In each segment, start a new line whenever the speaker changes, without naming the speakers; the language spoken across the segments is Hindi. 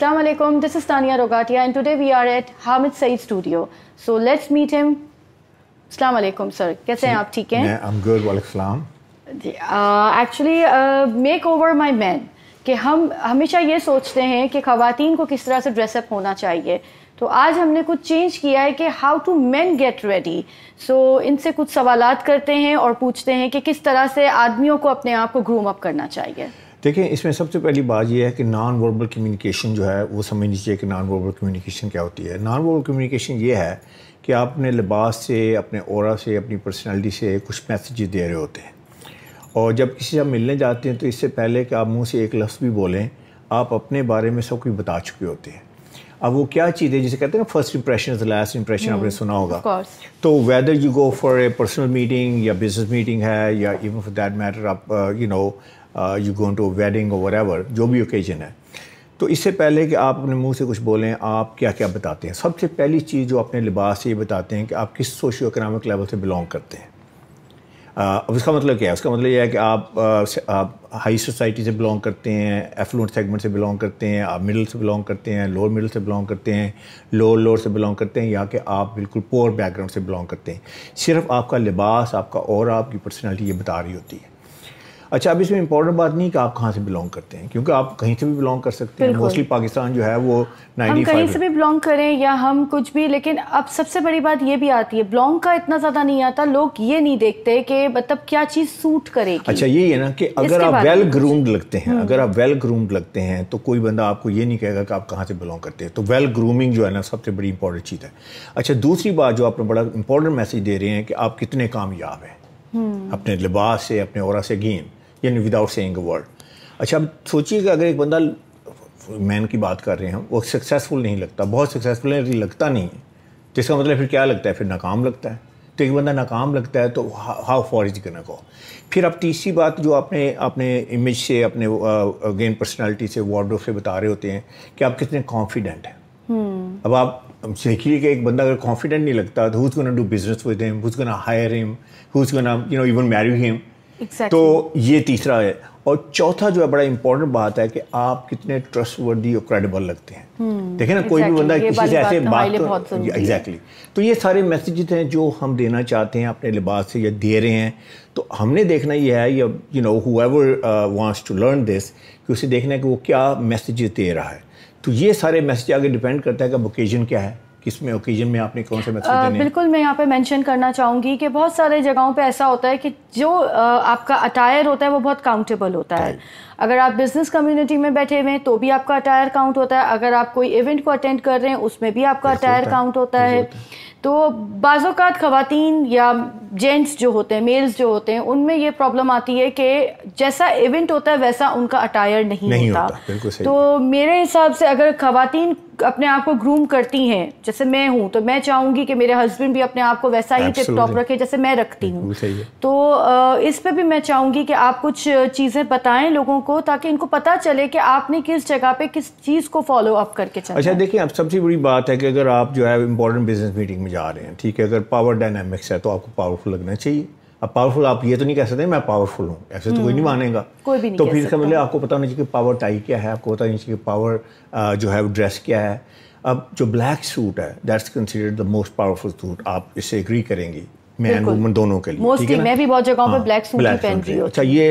Assalamu alaikum, this is Tania Rogatia and today we are at Hamid Saeed studio. So let's meet him. Assalamu alaikum sir, कैसे हैं आप ठीक हैं? Yeah,
I'm good, वालेकुम
actually makeover my man कि हम हमेशा ये सोचते हैं कि ख़वातीन को किस तरह से ड्रेसअप होना चाहिए तो आज हमने कुछ चेंज किया है कि how to men get ready so इनसे कुछ सवाल करते हैं और पूछते हैं कि किस तरह से आदमियों को अपने आप को ग्रूम अप करना चाहिए
देखें इसमें सबसे पहली बात यह है कि नॉन वर्बल कम्युनिकेशन जो है वो समझनी चाहिए कि नॉन वर्बल कम्युनिकेशन क्या होती है नॉन वर्बल कम्युनिकेशन ये है कि आप अपने लिबास से अपने और से अपनी पर्सनैलिटी से कुछ मैसेज दे रहे होते हैं और जब किसी से आप मिलने जाते हैं तो इससे पहले कि आप मुँह से एक लफ्ज़ भी बोलें आप अपने बारे में सब कुछ बता चुके होते हैं अब वो क्या चीज़ है जिसे कहते हैं ना first impression is last impression आपने हम्म, सुना होगा तो whether you go for a personal meeting या बिजनेस मीटिंग है या इवन फॉर दैट मैटर आप you uh, know you go to wedding और वरेवर जो भी ओकेजन है तो इससे पहले कि आप अपने मुंह से कुछ बोलें आप क्या क्या बताते हैं सबसे पहली चीज़ जो अपने लिबास से ये बताते हैं कि आप किस सोशियो इकनॉमिक लेवल से बिलोंग करते हैं uh, अब उसका मतलब क्या है उसका मतलब यह है कि आप uh, आप हाई सोसाइटी से बिलोंग करते हैं एफ्लुएंट सेगमेंट से बिलोंग करते हैं आप मिडिल से बिलोंग करते हैं लोअर मिडिल से बिलोंग करते हैं लोअर लोअर से बिलोंग करते हैं या कि आप बिल्कुल पोअर बैकग्राउंड से बिलोंग करते हैं सिर्फ आपका लिबास आपका और आपकी पर्सनैलिटी ये बता रही होती है अच्छा अब इसमें इम्पोर्टेंट बात नहीं कि आप कहाँ से बिलोंग करते हैं क्योंकि आप कहीं से भी बिलोंग कर सकते हैं मोस्टली पाकिस्तान जो है वो हम कहीं से भी
बिलोंग करें या हम कुछ भी लेकिन अब सबसे बड़ी बात ये भी आती है बिलोंग का इतना ज़्यादा नहीं आता लोग ये नहीं देखते कि मतलब क्या चीज़ सूट करेगी अच्छा
यही है ना कि अगर आप वेल ग्रूम्ड लगते हैं हम्म। अगर आप वेल ग्रूम्ड लगते हैं तो कोई बंदा आपको ये नहीं कहेगा कि आप कहाँ से बिलोंग करते हैं तो वेल ग्रूमिंग जो है ना सबसे बड़ी इंपॉर्टेंट चीज़ है अच्छा दूसरी बात जो आपने बड़ा इंपॉर्टेंट मैसेज दे रहे हैं कि आप कितने कामयाब हैं हम्म। अपने लिबास से अपने और से गेंद यानी विदाउट सेइंग अ वर्ड अच्छा अब सोचिए कि अगर एक बंदा मैन की बात कर रहे हैं वो सक्सेसफुल नहीं लगता बहुत सक्सेसफुल है लगता नहीं तो इसका मतलब फिर क्या लगता है फिर नाकाम लगता है तो एक बंदा नाकाम लगता है तो how far is gonna go फिर अब तीसरी बात जो आपने अपने इमेज से अपने अगेन uh, पर्सनैलिटी से वार्डो से बता रहे होते हैं कि आप कितने कॉन्फिडेंट हैं hmm. अब आप देखिए कि एक बंदा अगर कॉन्फिडेंट नहीं लगता तो who's gonna do business with him who's gonna hire him who's gonna you know even marry him exactly. तो ये तीसरा है और चौथा जो है बड़ा इंपॉर्टेंट बात है कि आप कितने ट्रस्टवर्दी और क्रेडिबल लगते हैं hmm, ना exactly. कोई भी बंदा किसी से ऐसे बात तो एग्जैक्टली तो- exactly. तो ये सारे मैसेजेस हैं जो हम देना चाहते हैं अपने लिबास से या दे रहे हैं तो हमने देखना ये है या you know whoever wants to learn this कि उसे देखना है कि वो क्या मैसेजेस दे रहा है तो ये सारे मैसेज आगे डिपेंड करता है कि अब ओकेजन क्या है किस में ओकेजन में आपने कौन से मैसेज देने बिल्कुल
मैं यहाँ पे मेंशन करना चाहूँगी कि बहुत सारे जगहों पे ऐसा होता है कि जो आपका अटायर होता है वो बहुत काउंटेबल होता है अगर आप बिजनेस कम्युनिटी में बैठे हुए हैं तो भी आपका अटायर काउंट होता है अगर आप कोई इवेंट को अटेंड कर रहे हैं उसमें भी आपका अटायर काउंट होता है तो बाज़ात खातन या जेंट्स जो होते हैं मेल्स जो होते हैं उनमें ये प्रॉब्लम आती है कि जैसा इवेंट होता है वैसा उनका अटायर नहीं, नहीं होता,
होता तो
मेरे हिसाब से अगर खातन अपने आप को ग्रूम करती हैं जैसे मैं हूँ तो मैं चाहूँगी कि मेरे हस्बैंड भी अपने आप को वैसा ही टिप टॉप रखे जैसे मैं रखती हूँ तो इस पर भी मैं चाहूँगी कि आप कुछ चीज़ें बताएं लोगों को ताकि इनको पता चले कि आपने किस जगह पर किस चीज़ को फॉलो अप करके चले अच्छा
देखिए अब सबसे बड़ी बात है कि अगर आप जो है इम्पोर्टेंट बिजनेस मीटिंग में जा रहे हैं ठीक है अगर पावर डायनामिक्स है तो आपको पावरफुल लगना चाहिए अब पावरफुल आप ये तो नहीं कह सकते मैं पावरफुल हूँ ऐसे तो कोई नहीं हम्म, मानेगा कोई भी नहीं तो फिर इसका मतलब आपको पता होना चाहिए कि पावर टाई क्या है आपको पता नहीं चाहिए कि पावर जो है वो ड्रेस क्या है अब जो ब्लैक सूट है that's considered the most powerful suit आप इससे एग्री करेंगी मैन वुमन दोनों के लिए मोस्टली मैं भी बहुत जगहों पर ब्लैक हाँ, सूट ही पहन रही हूँ अच्छा ये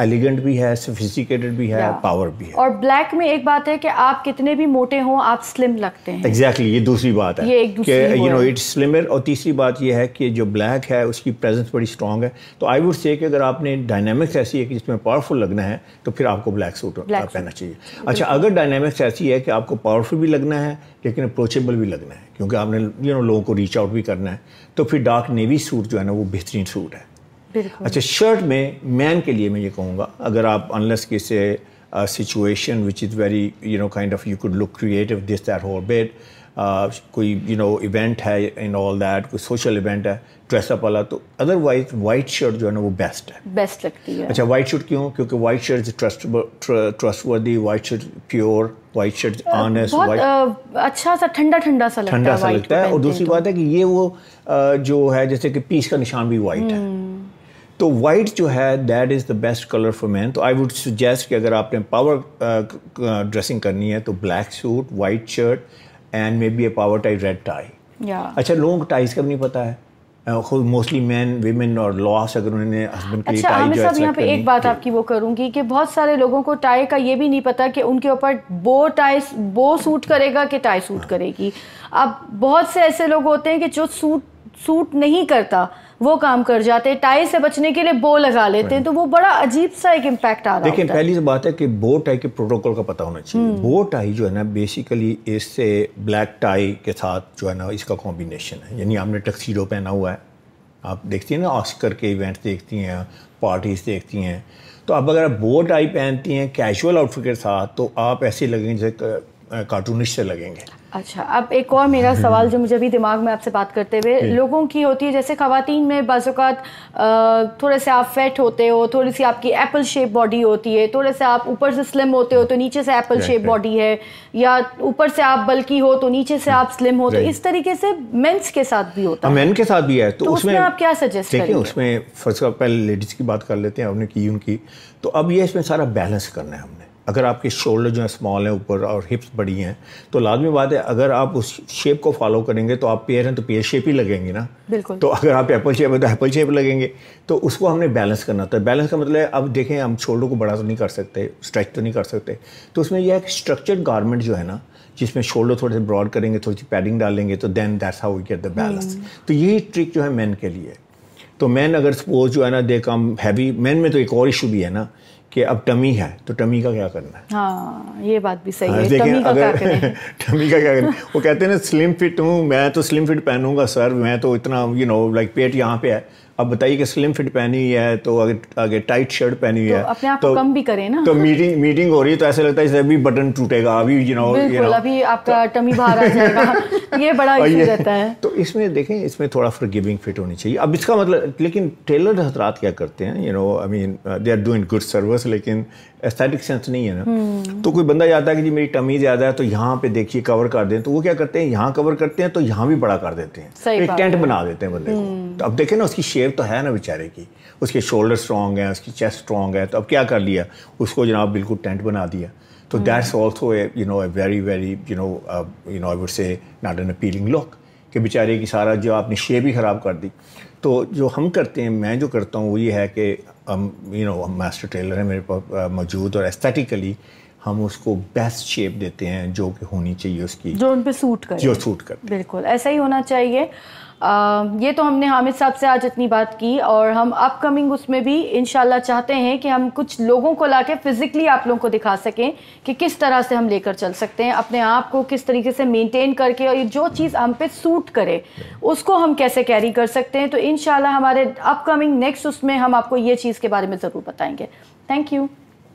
एलिगेंट भी है सोफिस्टिकेटेड भी है पावर भी है
और ब्लैक में एक बात है कि आप कितने भी मोटे हो आप स्लिम लगते हैं
एग्जैक्टली ये दूसरी बात है कि यू नो इट्स स्लिमर और तीसरी बात ये है कि जो ब्लैक है उसकी प्रेजेंस बड़ी स्ट्रांग है तो आई वुड से कि अगर आपने डायनेमिक्स ऐसी है कि जिसमें पावरफुल लगना है तो फिर आपको ब्लैक सूट पहनना चाहिए अच्छा अगर डायनेमिक्स ऐसी है कि आपको पावरफुल भी लगना है लेकिन अप्रोचेबल भी लगना है क्योंकि आपने यू नो लोगों को रीच आउट भी करना है तो फिर डार्क नेवी सूट सूट जो है ना वो बेहतरीन सूट है अच्छा शर्ट में मैन के लिए मैं ये कहूँगा अगर आप अनलेस किसी situation which is very you know kind of you could look creative this that whole bed Uh, कोई यू नो इवेंट है इन ऑल दैट कोई सोशल इवेंट है ड्रेसअप वाला तो अदरवाइज वाइट शर्ट जो है ना वो बेस्ट है
बेस्ट लगती है अच्छा
वाइट शर्ट क्यों क्योंकि वाइट शर्ट ट्रस्ट ट्रस्ट वर्दी white shirt pure white shirt honest white
अच्छा सा ठंडा ठंडा सा लगता ठंडा सा लगता है और दूसरी तो। बात
है कि ये वो uh, जो है जैसे कि पीस का निशान भी वाइट है हम्म। तो वाइट जो है that is the best colour for man तो आई वुड सजेस्ट कि अगर आपने पावर ड्रेसिंग uh, करनी है तो black suit white shirt and maybe a power tie red tie अच्छा लोगों को टाइज का भी नहीं पता है खुद मोस्टली मैन वुमेन और लॉस अगर उन्होंने हस्बैंड के लिए टाई अच्छा, हाँ, जो यहाँ पे एक बात
आपकी वो करूंगी कि बहुत सारे लोगों को टाई का ये भी नहीं पता कि उनके ऊपर बो टाई बो सूट करेगा कि टाई हाँ। सूट करेगी अब बहुत से ऐसे लोग होते हैं कि जो सूट सूट नहीं करता वो काम कर जाते हैं टाई से बचने के लिए बो लगा लेते हैं तो वो बड़ा अजीब सा एक इम्पैक्ट आ रहा है देखिए पहली
तो बात है कि बो टाई के प्रोटोकॉल का पता होना चाहिए हम्म। बो टाई जो है ना बेसिकली इससे ब्लैक टाई के साथ जो है ना इसका कॉम्बिनेशन है यानी आपने टक्सीडो पहना हुआ है आप देखती हैं ना ऑस्कर के इवेंट्स देखती हैं पार्टीज देखती हैं तो आप अगर बो टाई पहनती हैं कैजुअल आउटफिट के साथ तो आप ऐसे लगेंगे जैसे कार्टूनिश से लगेंगे
अच्छा अब एक और मेरा सवाल जो मुझे भी दिमाग में आपसे बात करते हुए लोगों की होती है जैसे खातन में बाज़ात थोड़े से आप फैट होते हो थोड़ी सी आपकी एप्पल शेप बॉडी होती है थोड़े से आप ऊपर से स्लिम होते हो तो नीचे से एप्पल शेप बॉडी है या ऊपर से आप बल्कि हो तो नीचे से आप स्लिम हो तो इस तरीके से मेंस के साथ भी होता हाँ, है मेन
के साथ भी है तो, तो उसमें आप क्या सजेस्ट करेंगे उसमें फर्स्ट ऑफ पहले लेडीज़ की बात कर लेते हैं हमने की उनकी तो अब ये इसमें सारा बैलेंस करना है हमने अगर आपके शोल्डर जो है स्मॉल हैं ऊपर और हिप्स बड़ी हैं तो लाजमी बात है अगर आप उस शेप को फॉलो करेंगे तो आप पेयर हैं तो पेयर शेप ही लगेंगे ना बिल्कुल तो अगर आप एप्पल शेप है तो एप्पल शेप लगेंगे तो उसको हमने बैलेंस करना था तो बैलेंस का मतलब अब देखें हम शोल्डर को बड़ा तो नहीं कर सकते स्ट्रेच तो नहीं कर सकते तो उसमें यह है स्ट्रक्चर्ड गारमेंट जो है ना जिसमें शोल्डर थोड़े से ब्रॉड करेंगे थोड़ी सी पैडिंग डालेंगे तो then that's how we get the balance तो यही ट्रिक जो है मैन के लिए तो मैन अगर सपोज जो है ना दे कम हैवी मैन में तो एक और इशू भी है ना कि अब टमी है तो टमी का क्या करना है
हाँ ये बात भी सही हाँ, है टमी का अगर, क्या करें
टमी का क्या करना वो कहते हैं ना स्लिम फिट हूँ मैं तो स्लिम फिट पहनूंगा सर मैं तो इतना यू नो लाइक पेट यहाँ पे है अब बताइए कि स्लिम फिट पहनी हुई है तो अगर आगे टाइट शर्ट पहनी हुई तो है अपने आप तो, कम
भी करें ना तो मीटिंग
मीटिंग हो रही है तो ऐसा लगता है अभी बटन टूटेगा अभी यू नो बिल्कुल
अभी आपका तो, टमी बाहर आ जाएगा ये बड़ा इशू रहता है
तो इसमें देखें इसमें थोड़ा फॉरगिविंग फिट होनी चाहिए अब इसका मतलब लेकिन टेलर हजरात क्या करते हैं you know I mean they are doing good service लेकिन एस्थेटिक सेंस नहीं है ना हम्म। तो कोई बंदा जाता है कि जी मेरी टमी ज़्यादा है तो यहाँ पे देखिए कवर कर दें तो वो क्या करते हैं यहाँ कवर करते हैं तो यहाँ भी बड़ा कर देते हैं एक टेंट बना देते हैं बंदे को हम्म। तो अब देखें ना उसकी शेप तो है ना बेचारे की उसके शोल्डर स्ट्रॉन्ग है उसकी चेस्ट स्ट्रॉन्ग है तो अब क्या कर लिया उसको जनाब बिल्कुल टेंट बना दिया तो that's also you know a very very you know you know I would say not an appealing look कि बेचारे की सारा जो आपने शेप ही ख़राब कर दी तो जो हम करते हैं मैं जो करता हूँ वो ये है कि um, हम यू नो हम मास्टर टेलर है मेरे पास uh, मौजूद और एस्थेटिकली हम उसको बेस्ट शेप देते हैं जो कि होनी चाहिए उसकी जो उन पर सूट कर जो सूट कर
बिल्कुल ऐसा ही होना चाहिए आ, ये तो हमने हामिद साहब से आज इतनी बात की और हम अपकमिंग उसमें भी इन चाहते हैं कि हम कुछ लोगों को ला फ़िज़िकली आप लोगों को दिखा सकें कि किस तरह से हम लेकर चल सकते हैं अपने आप को किस तरीके से मेंटेन करके और ये जो चीज़ हम पे सूट करे उसको हम कैसे कैरी कर सकते हैं तो इन हमारे अपकमिंग नेक्स्ट उसमें हम आपको ये चीज़ के बारे में ज़रूर बताएँगे थैंक यू